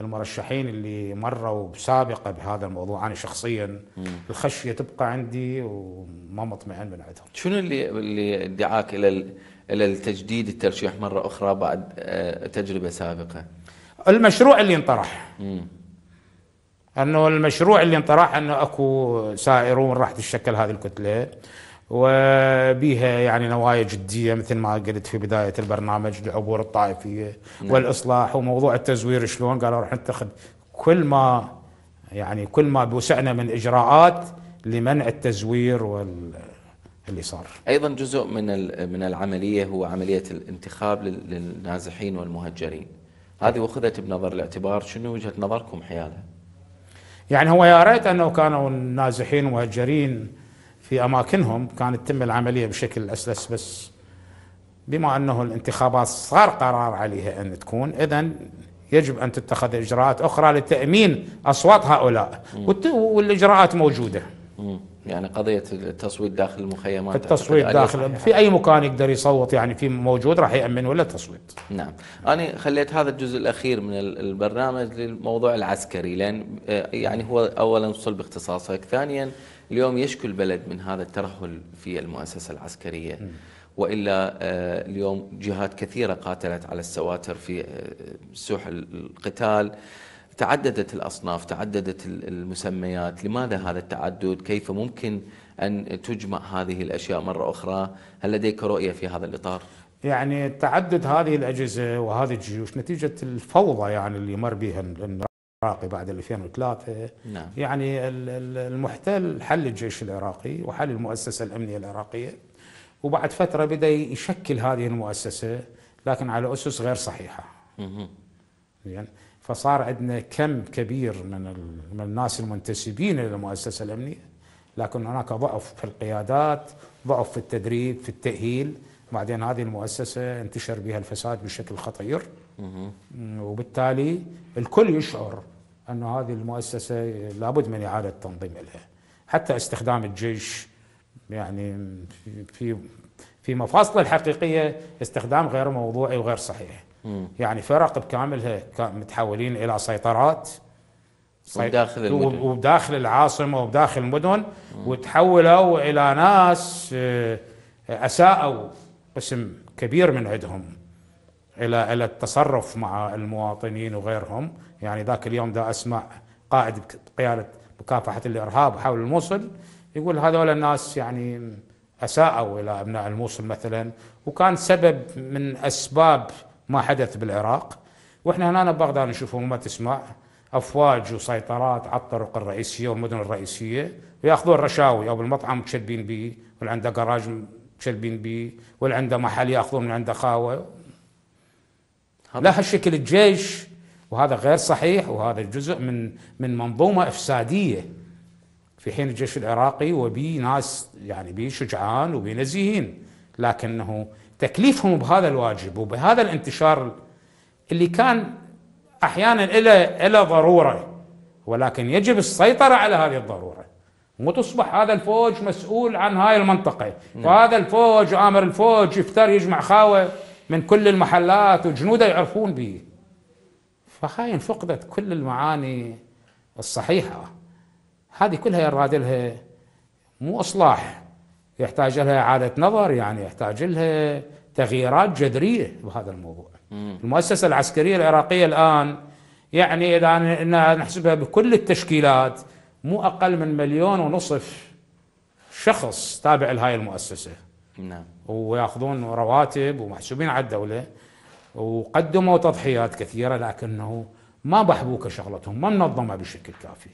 المرشحين اللي مروا بسابقه بهذا الموضوع انا شخصيا مم. الخشيه تبقى عندي وما مطمئن من عندهم. شنو اللي اللي دعاك الى الى التجديد الترشيح مره اخرى بعد آه، تجربه سابقه؟ المشروع اللي انطرح. مم. انه المشروع اللي انطرح انه اكو سائرون راح تتشكل هذه الكتله وبها يعني نوايا جديه مثل ما قلت في بدايه البرنامج لعبور الطائفيه نعم. والاصلاح وموضوع التزوير شلون قالوا راح نتخذ كل ما يعني كل ما بوسعنا من اجراءات لمنع التزوير وال اللي صار ايضا جزء من من العمليه هو عمليه الانتخاب للنازحين والمهجرين هذه وخذت بنظر الاعتبار شنو وجهه نظركم حيالها يعني هو يا ريت انه كانوا النازحين والمهجرين في اماكنهم كانت تتم العمليه بشكل اسلس بس بما انه الانتخابات صار قرار عليها ان تكون اذا يجب ان تتخذ اجراءات اخرى لتامين اصوات هؤلاء والاجراءات موجوده. مم. يعني قضيه التصويت داخل المخيمات التصويت داخل في اي مكان يقدر يصوت يعني في موجود راح يامن ولا تصويت نعم انا خليت هذا الجزء الاخير من البرنامج للموضوع العسكري لان آه، يعني هو اولا صلب اختصاصك ثانيا اليوم يشكو البلد من هذا الترهل في المؤسسة العسكرية وإلا آه، اليوم جهات كثيرة قاتلت على السواتر في آه، سوح القتال تعددت الأصناف تعددت المسميات لماذا هذا التعدد كيف ممكن أن تجمع هذه الأشياء مرة أخرى هل لديك رؤية في هذا الإطار؟ يعني تعدد هذه الأجهزة وهذه الجيوش نتيجة الفوضى يعني اللي مر بها العراقي بعد 2003 نعم. يعني المحتل حل الجيش العراقي وحل المؤسسة الأمنية العراقية وبعد فترة بدأ يشكل هذه المؤسسة لكن على أسس غير صحيحة زين فصار عندنا كم كبير من, من الناس المنتسبين إلى المؤسسة الأمنية لكن هناك ضعف في القيادات ضعف في التدريب في التأهيل بعدين هذه المؤسسة انتشر بها الفساد بشكل خطير وبالتالي الكل يشعر أن هذه المؤسسة لابد من إعادة تنظيم لها حتى استخدام الجيش يعني في في مفاصله الحقيقية استخدام غير موضوعي وغير صحيح مم. يعني فرق بكاملها متحولين إلى سيطرات وداخل المدن وداخل العاصمة وداخل المدن وتحولوا إلى ناس آه، أساءوا قسم كبير من عندهم الى الى التصرف مع المواطنين وغيرهم يعني ذاك اليوم دا اسمع قائد قياده مكافحه الارهاب حول الموصل يقول هذول الناس يعني اساءوا الى ابناء الموصل مثلا وكان سبب من اسباب ما حدث بالعراق واحنا هنا ببغداد نشوف ما تسمع افواج وسيطرات على الطرق الرئيسيه والمدن الرئيسيه وياخذون رشاوي او بالمطعم تشلبين بيه واللي عنده جراج تشلبين بيه واللي عنده محل ياخذون من عنده خاوه لها شكل الجيش وهذا غير صحيح وهذا جزء من من منظومه افساديه في حين الجيش العراقي وبي ناس يعني بي شجعان وبي نزيهين لكنه تكليفهم بهذا الواجب وبهذا الانتشار اللي كان احيانا الى الى ضروره ولكن يجب السيطره على هذه الضروره وتصبح هذا الفوج مسؤول عن هاي المنطقه وهذا نعم. الفوج امر الفوج يفتر يجمع خاوه من كل المحلات وجنوده يعرفون به فخاين فقدت كل المعاني الصحيحة هذه كلها يراد لها مو إصلاح يحتاج لها إعادة نظر يعني يحتاج لها تغييرات جذرية بهذا الموضوع مم. المؤسسة العسكرية العراقية الآن يعني إذا نحسبها بكل التشكيلات مو أقل من مليون ونصف شخص تابع لهاي المؤسسة نعم وياخذون رواتب ومحسوبين على الدوله وقدموا تضحيات كثيره لكنه ما بحبوك شغلتهم ما منظمه بشكل كافي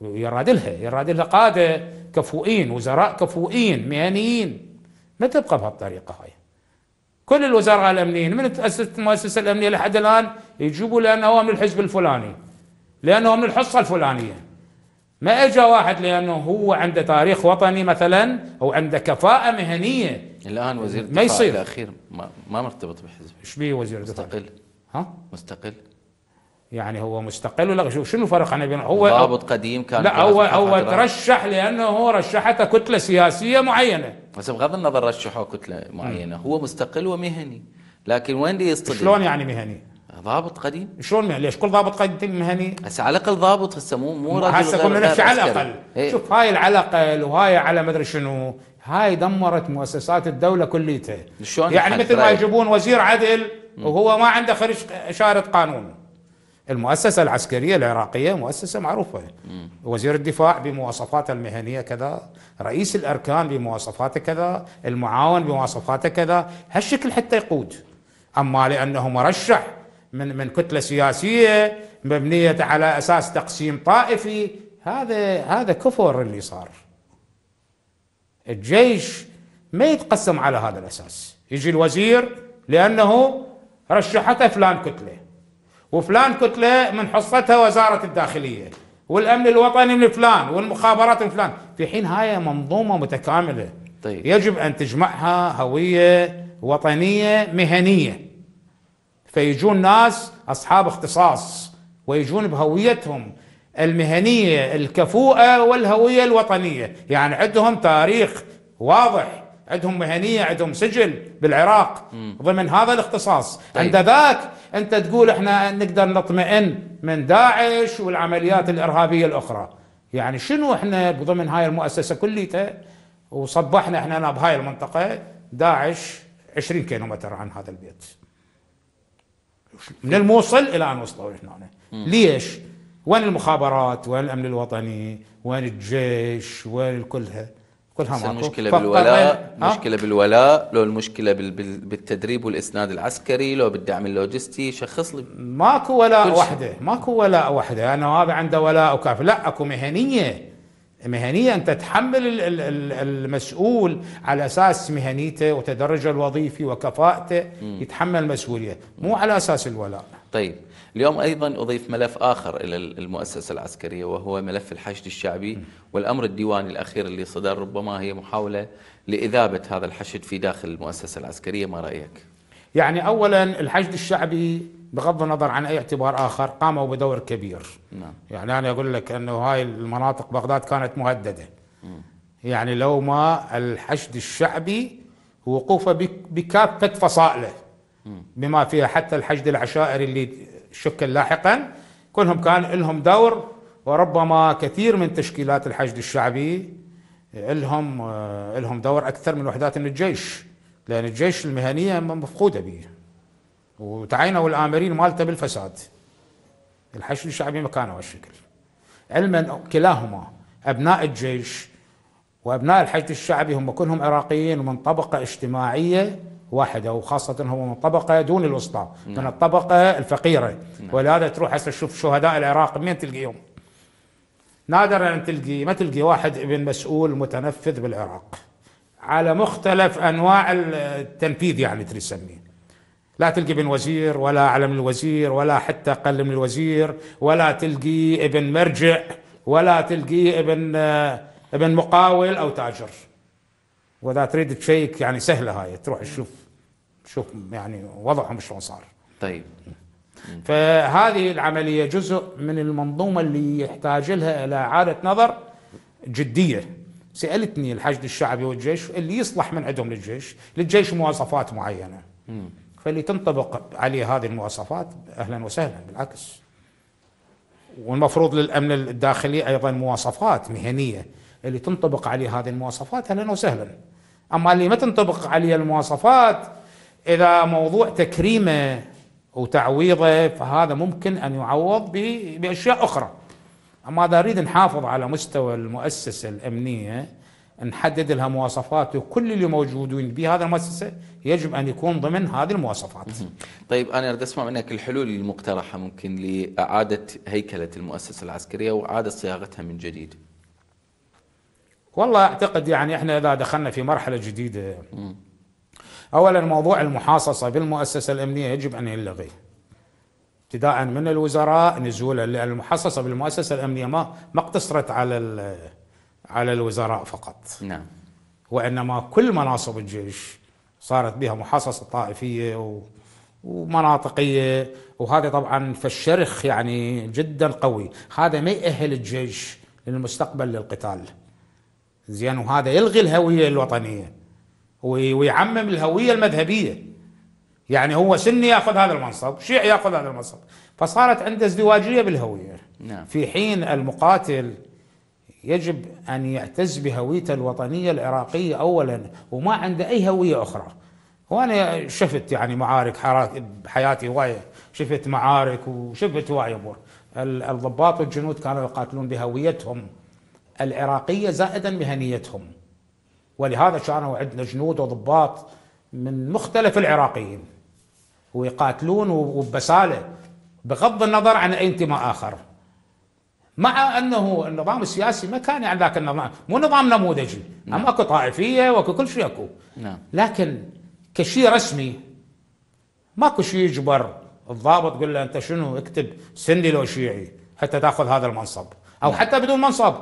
يراد لها يراد لها قاده كفؤين وزراء كفؤين مهنيين ما تبقى بهالطريقه هاي كل الوزراء الامنيين من تاسست المؤسسه الامنيه لحد الان يجيبوا لانه هو من الحزب الفلاني لانه من الحصه الفلانيه ما اجى واحد لانه هو عنده تاريخ وطني مثلا او عنده كفاءه مهنيه الان وزير ما يصير الاخير ما, ما مرتبط بحزب ايش بيه وزير مستقل ها مستقل يعني هو مستقل ولا شوف شنو الفرق عن بين هو ضابط قديم كان لا هو هو ترشح لانه هو رشحته كتله سياسيه معينه بس بغض النظر رشحوه كتله معينه م. هو مستقل ومهني لكن وين يصطدم شلون يعني مهني؟ ضابط قديم شلون معليش يعني؟ كل ضابط قديم مهني هسه على الاقل ضابط هسه مو مو راجل هسه كنا نحكي على الاقل إيه؟ شوف هاي على الاقل وهاي على مدري شنو هاي دمرت مؤسسات الدوله كليتها شلون يعني مثل ما يجيبون وزير عدل وهو ما عنده خريج شارة قانون المؤسسة العسكرية العراقية مؤسسة معروفة مم. وزير الدفاع بمواصفاته المهنية كذا رئيس الأركان بمواصفاته كذا المعاون بمواصفاته كذا هالشكل حتى يقود أما لأنه مرشح من من كتله سياسيه مبنيه على اساس تقسيم طائفي هذا هذا كفر اللي صار الجيش ما يتقسم على هذا الاساس يجي الوزير لانه رشحته فلان كتله وفلان كتله من حصتها وزاره الداخليه والامن الوطني من فلان والمخابرات من فلان في حين هاي منظومه متكامله طيب. يجب ان تجمعها هويه وطنيه مهنيه فيجون ناس اصحاب اختصاص ويجون بهويتهم المهنيه الكفوءه والهويه الوطنيه، يعني عندهم تاريخ واضح، عندهم مهنيه، عندهم سجل بالعراق ضمن هذا الاختصاص، طيب. عند ذاك انت تقول احنا نقدر نطمئن من داعش والعمليات الارهابيه الاخرى، يعني شنو احنا ضمن هاي المؤسسه كليتها وصبحنا احنا بهاي المنطقه داعش 20 كيلومتر عن هذا البيت. من الموصل الى ان وصلوا هنا ليش؟ وين المخابرات؟ وين الامن الوطني؟ وين الجيش؟ وين كلها؟ كلها ما المشكله بالولاء مشكله بالولاء لو المشكله بالتدريب والاسناد العسكري لو بالدعم اللوجستي شخص لي ماكو ولاء وحده ماكو ولاء وحده انا هذا عنده ولاء وكافي لا اكو مهنيه مهنيا تتحمل المسؤول على اساس مهنيته وتدرجه الوظيفي وكفاءته يتحمل المسؤوليه مو على اساس الولاء طيب اليوم ايضا اضيف ملف اخر الى المؤسسه العسكريه وهو ملف الحشد الشعبي والامر الديواني الاخير اللي صدر ربما هي محاوله لاذابه هذا الحشد في داخل المؤسسه العسكريه ما رايك؟ يعني اولا الحشد الشعبي بغض النظر عن اي اعتبار اخر قاموا بدور كبير نعم. يعني انا اقول لك انه هاي المناطق بغداد كانت مهدده م. يعني لو ما الحشد الشعبي ووقوفه بكافه فصائله بما فيها حتى الحشد العشائري اللي شكل لاحقا كلهم كان لهم دور وربما كثير من تشكيلات الحشد الشعبي لهم آه، لهم دور اكثر من وحدات من الجيش لان الجيش المهنيه مفقوده به وتعينوا الآمرين مالته بالفساد الحشد الشعبي مكانه هالشكل علما كلاهما أبناء الجيش وأبناء الحشد الشعبي هم كلهم عراقيين من طبقة اجتماعية واحده وخاصه هم من طبقه دون الوسطى نعم. من الطبقه الفقيره نعم. ولهذا تروح هسه تشوف شهداء العراق من تلقيهم نادرا ان تلقي ما تلقي واحد ابن مسؤول متنفذ بالعراق على مختلف انواع التنفيذ يعني تريد تسميه لا تلقي ابن وزير ولا علم الوزير ولا حتى اقل من الوزير ولا تلقي ابن مرجع ولا تلقي ابن آه، ابن مقاول او تاجر واذا تريد تشيك يعني سهله هاي تروح تشوف شوف يعني وضعهم شلون صار طيب فهذه العمليه جزء من المنظومه اللي يحتاج لها الى اعاده نظر جديه سالتني الحشد الشعبي والجيش اللي يصلح من عندهم للجيش للجيش مواصفات معينه تنطبق عليه هذه المواصفات اهلا وسهلا بالعكس والمفروض للامن الداخلي ايضا مواصفات مهنيه اللي تنطبق عليه هذه المواصفات اهلا وسهلا اما اللي ما تنطبق عليه المواصفات اذا موضوع تكريمه وتعويضه فهذا ممكن ان يعوض باشياء اخرى اما اذا اريد نحافظ على مستوى المؤسسه الامنيه نحدد لها مواصفات وكل اللي موجودين بهذا المؤسسه يجب ان يكون ضمن هذه المواصفات. طيب انا اريد اسمع منك الحلول المقترحه ممكن لاعاده هيكله المؤسسه العسكريه واعاده صياغتها من جديد. والله اعتقد يعني احنا اذا دخلنا في مرحله جديده اولا موضوع المحاصصه بالمؤسسه الامنيه يجب ان يلغي. ابتداء من الوزراء نزولا لان المحاصصه بالمؤسسه الامنيه ما ما اقتصرت على على الوزراء فقط نعم وإنما كل مناصب الجيش صارت بها محاصصة طائفية و... ومناطقية وهذا طبعا فالشرخ يعني جدا قوي هذا ما يأهل الجيش للمستقبل للقتال زين وهذا يلغي الهوية الوطنية ويعمم الهوية المذهبية يعني هو سني ياخذ هذا المنصب شيعي ياخذ هذا المنصب فصارت عنده ازدواجية بالهوية نعم. في حين المقاتل يجب أن يعتز بهويته الوطنية العراقية أولا وما عنده أي هوية أخرى وأنا شفت يعني معارك حرات بحياتي هواية شفت معارك وشفت هواية أمور الضباط والجنود كانوا يقاتلون بهويتهم العراقية زائدا بهنيتهم ولهذا كانوا عندنا جنود وضباط من مختلف العراقيين ويقاتلون وبسالة بغض النظر عن أي انتماء آخر مع انه النظام السياسي ما كان يعني ذاك النظام مو نظام نموذجي نعم. اما اكو طائفيه واكو كل شيء اكو نعم. لكن كشيء رسمي ماكو شيء يجبر الضابط يقول له انت شنو اكتب سني لو شيعي حتى تاخذ هذا المنصب او نعم. حتى بدون منصب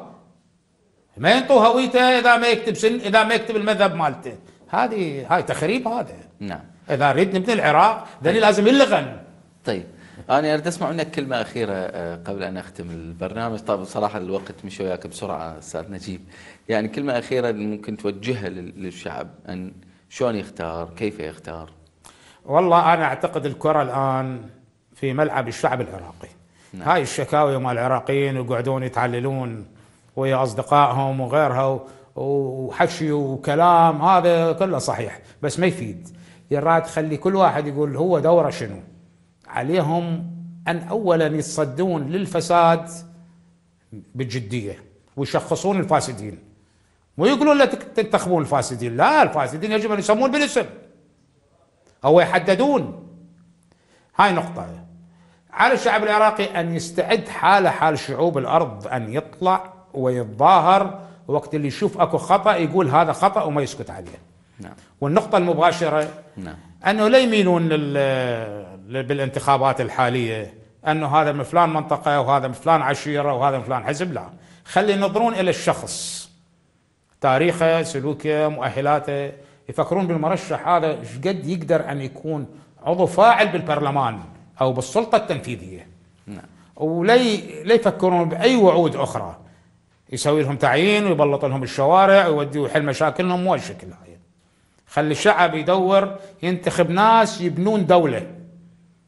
ما ينطوا هويته اذا ما يكتب سن اذا ما يكتب المذهب مالته هذه هاي تخريب هذا نعم اذا ريد نبني العراق ذني طيب. لازم يلغن طيب انا اريد اسمع منك كلمه اخيره آه، قبل ان اختم البرنامج طب صراحة الوقت مشى وياك بسرعه استاذ نجيب يعني كلمه اخيره ممكن توجهها للشعب ان شلون يختار كيف يختار والله انا اعتقد الكره الان في ملعب الشعب العراقي نعم. هاي الشكاوي مال العراقيين يقعدون يتعللون ويا اصدقائهم وغيرها وحشي وكلام هذا كله صحيح بس ما يفيد يراد تخلي كل واحد يقول هو دوره شنو عليهم ان اولا يتصدون للفساد بجديه ويشخصون الفاسدين مو يقولون لا تنتخبون الفاسدين لا الفاسدين يجب ان يسمون بالاسم او يحددون هاي نقطه على الشعب العراقي ان يستعد حاله حال شعوب الارض ان يطلع ويتظاهر وقت اللي يشوف اكو خطا يقول هذا خطا وما يسكت عليه نعم. والنقطه المباشره نعم. انه لا يميلون بالانتخابات الحاليه انه هذا من فلان منطقه وهذا من فلان عشيره وهذا من فلان حزب لا خلي ينظرون الى الشخص تاريخه سلوكه مؤهلاته يفكرون بالمرشح هذا قد يقدر ان يكون عضو فاعل بالبرلمان او بالسلطه التنفيذيه نعم. ولي لا يفكرون باي وعود اخرى يسوي لهم تعيين ويبلط لهم الشوارع ويودي ويحل مشاكلهم مو الشكل هاي خلي الشعب يدور ينتخب ناس يبنون دوله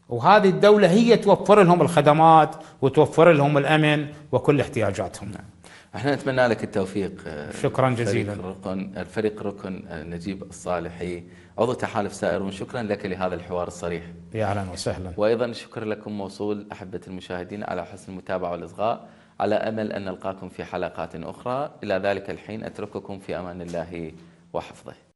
وهذه الدولة هي توفر لهم الخدمات وتوفر لهم الأمن وكل احتياجاتهم احنا نتمنى لك التوفيق آه، شكرا جزيلا الفريق ركن الفريق آه، ركن آه، نجيب الصالحي عضو تحالف سائرون شكرا لك لهذا الحوار الصريح يا اهلا وسهلا وايضا شكر لكم موصول احبه المشاهدين على حسن المتابعه والاصغاء على امل ان نلقاكم في حلقات اخرى الى ذلك الحين اترككم في امان الله وحفظه